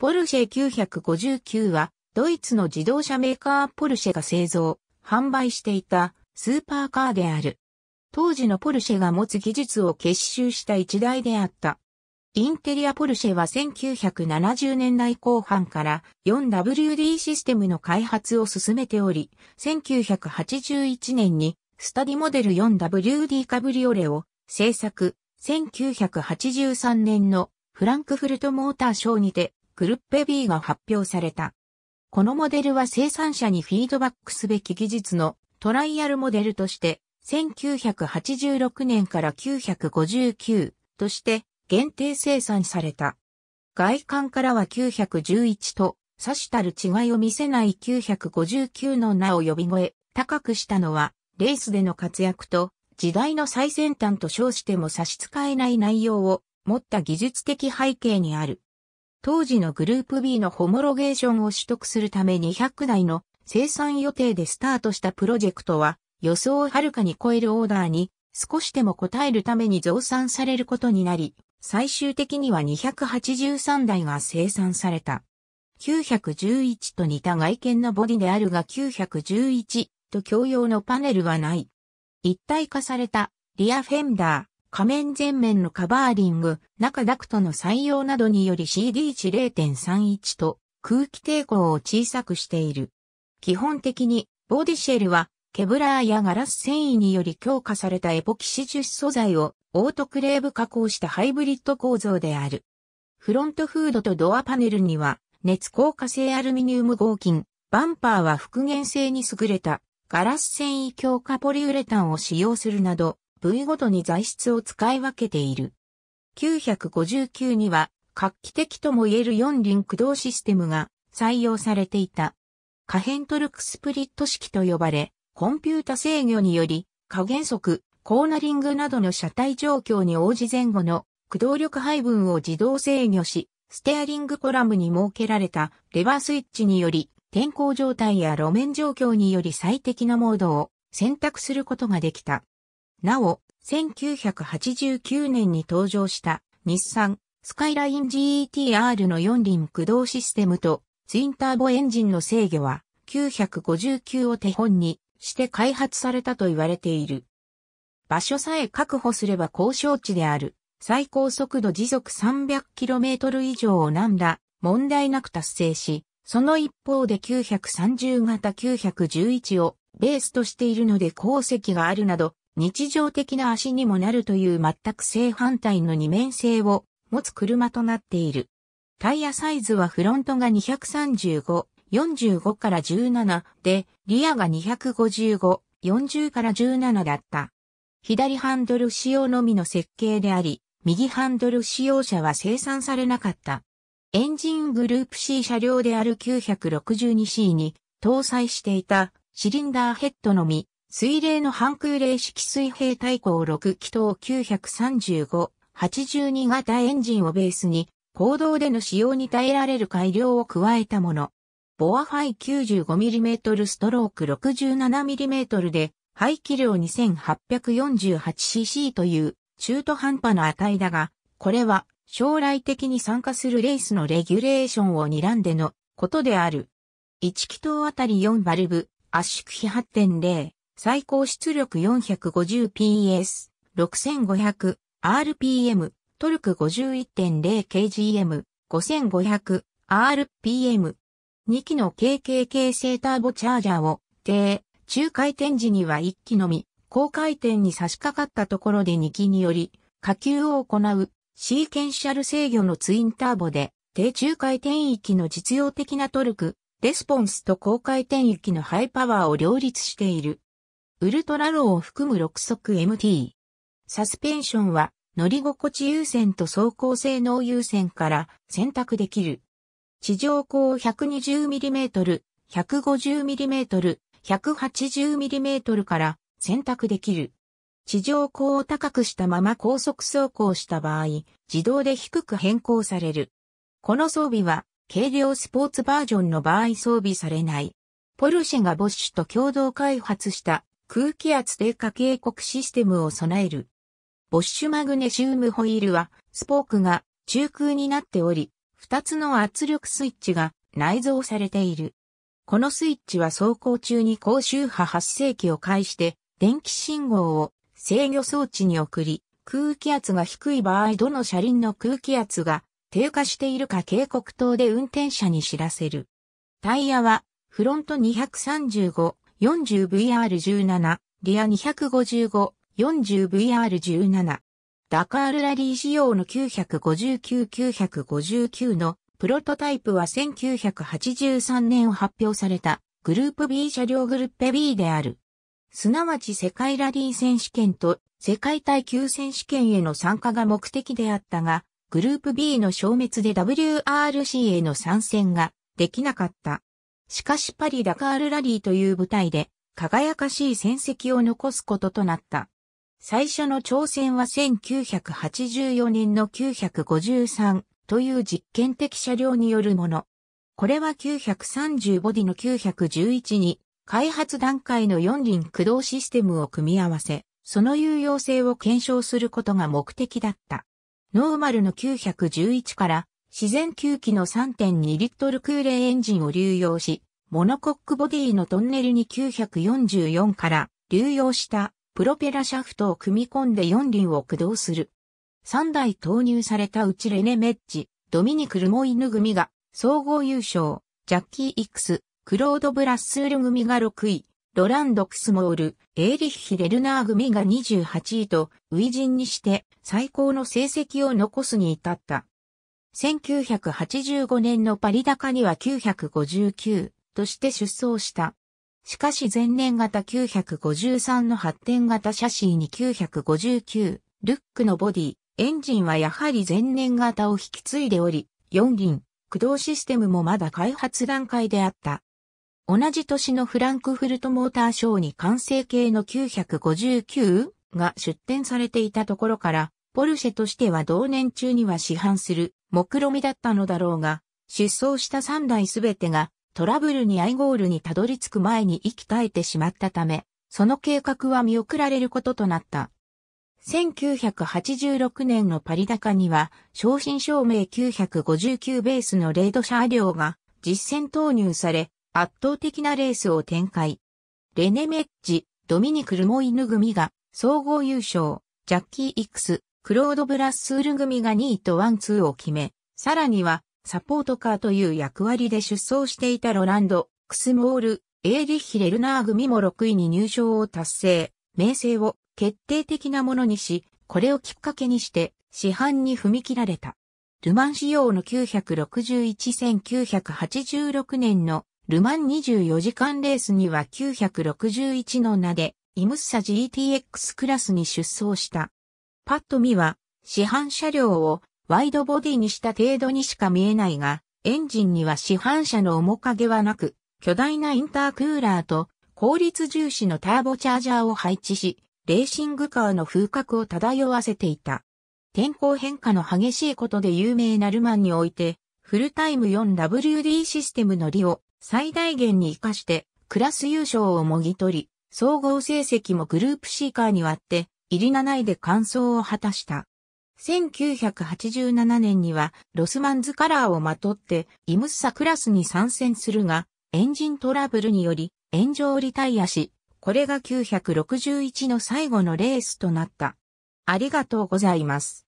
ポルシェ959は、ドイツの自動車メーカーポルシェが製造、販売していたスーパーカーである。当時のポルシェが持つ技術を結集した一台であった。インテリアポルシェは1970年代後半から 4WD システムの開発を進めており、1981年にスタディモデル 4WD カブリオレを製作、1983年のフランクフルトモーターショーにてグルッペ B が発表された。このモデルは生産者にフィードバックすべき技術のトライアルモデルとして、1986年から959として限定生産された。外観からは911と、差したる違いを見せない959の名を呼び声、高くしたのは、レースでの活躍と、時代の最先端と称しても差し支えない内容を持った技術的背景にある。当時のグループ B のホモロゲーションを取得するため200台の生産予定でスタートしたプロジェクトは予想をはるかに超えるオーダーに少しでも応えるために増産されることになり、最終的には283台が生産された。911と似た外見のボディであるが911と共用のパネルはない。一体化されたリアフェンダー、仮面全面のカバーリング、中ダクトの採用などにより CD 値0.31と空気抵抗を小さくしている。基本的にボディシェルはケブラーやガラス繊維により強化されたエポキシ樹脂素材をオートクレーブ加工したハイブリッド構造である。フロントフードとドアパネルには熱硬化性アルミニウム合金、バンパーは復元性に優れたガラス繊維強化ポリウレタンを使用するなど部位ごとに材質を使い分けている。959には画期的とも言える四輪駆動システムが採用されていた。可変トルクスプリット式と呼ばれ、コンピュータ制御により、加減速、コーナリングなどの車体状況に応じ前後の駆動力配分を自動制御し、ステアリングコラムに設けられたレバースイッチにより、天候状態や路面状況により最適なモードを選択することができた。なお、1989年に登場した日産スカイライン GTR の4輪駆動システムとツインターボエンジンの制御は959を手本にして開発されたと言われている。場所さえ確保すれば交渉地である最高速度時速 300km 以上をなんら問題なく達成し、その一方で930型911をベースとしているので鉱石があるなど日常的な足にもなるという全く正反対の二面性を持つ車となっている。タイヤサイズはフロントが235、45から17で、リアが255、40から17だった。左ハンドル仕様のみの設計であり、右ハンドル使用車は生産されなかった。エンジングループ C 車両である 962C に搭載していたシリンダーヘッドのみ水冷の半空冷式水平対向6気筒935、82型エンジンをベースに、公道での使用に耐えられる改良を加えたもの。ボアファイ 95mm ストローク 67mm で、排気量 2848cc という中途半端な値だが、これは将来的に参加するレースのレギュレーションを睨んでのことである。1気筒あたり4バルブ、圧縮比8.0、最高出力 450PS、6500、RPM、トルク 51.0kgm、5500、RPM。2機の KKK 製ターボチャージャーを、低、中回転時には1機のみ、高回転に差し掛かったところで2機により、下級を行う、シーケンシャル制御のツインターボで、低中回転域の実用的なトルク、レスポンスと高回転域のハイパワーを両立している。ウルトラローを含む6速 MT。サスペンションは乗り心地優先と走行性能優先から選択できる。地上高 120mm、150mm、180mm から選択できる。地上高を高くしたまま高速走行した場合、自動で低く変更される。この装備は軽量スポーツバージョンの場合装備されない。ポルシェがボッシュと共同開発した空気圧低下警告システムを備える。ボッシュマグネシウムホイールは、スポークが中空になっており、2つの圧力スイッチが内蔵されている。このスイッチは走行中に高周波発生器を介して、電気信号を制御装置に送り、空気圧が低い場合どの車輪の空気圧が低下しているか警告灯で運転者に知らせる。タイヤはフロント235、40VR17、リア255、40VR17。ダカールラリー仕様の959-959のプロトタイプは1983年を発表されたグループ B 車両グループ B である。すなわち世界ラリー選手権と世界耐久選手権への参加が目的であったが、グループ B の消滅で WRC への参戦ができなかった。しかしパリ・ダカール・ラリーという舞台で輝かしい戦績を残すこととなった。最初の挑戦は1984年の953という実験的車両によるもの。これは930ボディの911に開発段階の4輪駆動システムを組み合わせ、その有用性を検証することが目的だった。ノーマルの911から自然吸気の3.2リットル空冷エンジンを流用し、モノコックボディのトンネルに944から流用したプロペラシャフトを組み込んで4輪を駆動する。3台投入されたうちレネ・メッジ、ドミニク・ルモイヌ組が総合優勝、ジャッキー・イクス、クロード・ブラッスール組が6位、ロランド・クスモール、エーリッヒ・レルナー組が28位と、初陣にして最高の成績を残すに至った。1985年のパリ高には959として出走した。しかし前年型953の発展型シャシーに959、ルックのボディ、エンジンはやはり前年型を引き継いでおり、4輪、駆動システムもまだ開発段階であった。同じ年のフランクフルトモーターショーに完成形の959が出展されていたところから、ポルシェとしては同年中には市販する目論みだったのだろうが、失踪した三台すべてがトラブルにアイゴールにたどり着く前に息絶えてしまったため、その計画は見送られることとなった。1986年のパリ高には、昇進証明959ベースのレード車両が実戦投入され、圧倒的なレースを展開。レネ・メッジ、ドミニク・ルモイヌ組が総合優勝、ジャッキー・イクス、クロード・ブラッスール組が2位とワンツーを決め、さらには、サポートカーという役割で出走していたロランド、クスモール、エーリッヒ・レルナー組も6位に入賞を達成、名声を決定的なものにし、これをきっかけにして、市販に踏み切られた。ルマン仕様の961-1986年のルマン24時間レースには961の名で、イムッサ GTX クラスに出走した。パッと見は、市販車両をワイドボディにした程度にしか見えないが、エンジンには市販車の面影はなく、巨大なインタークーラーと効率重視のターボチャージャーを配置し、レーシングカーの風格を漂わせていた。天候変化の激しいことで有名なルマンにおいて、フルタイム 4WD システムの利を最大限に活かして、クラス優勝をもぎ取り、総合成績もグループシーカーに割って、入り7位で完走を果たした。1987年にはロスマンズカラーをまとってイムッサクラスに参戦するが、エンジントラブルにより炎上リタイアし、これが961の最後のレースとなった。ありがとうございます。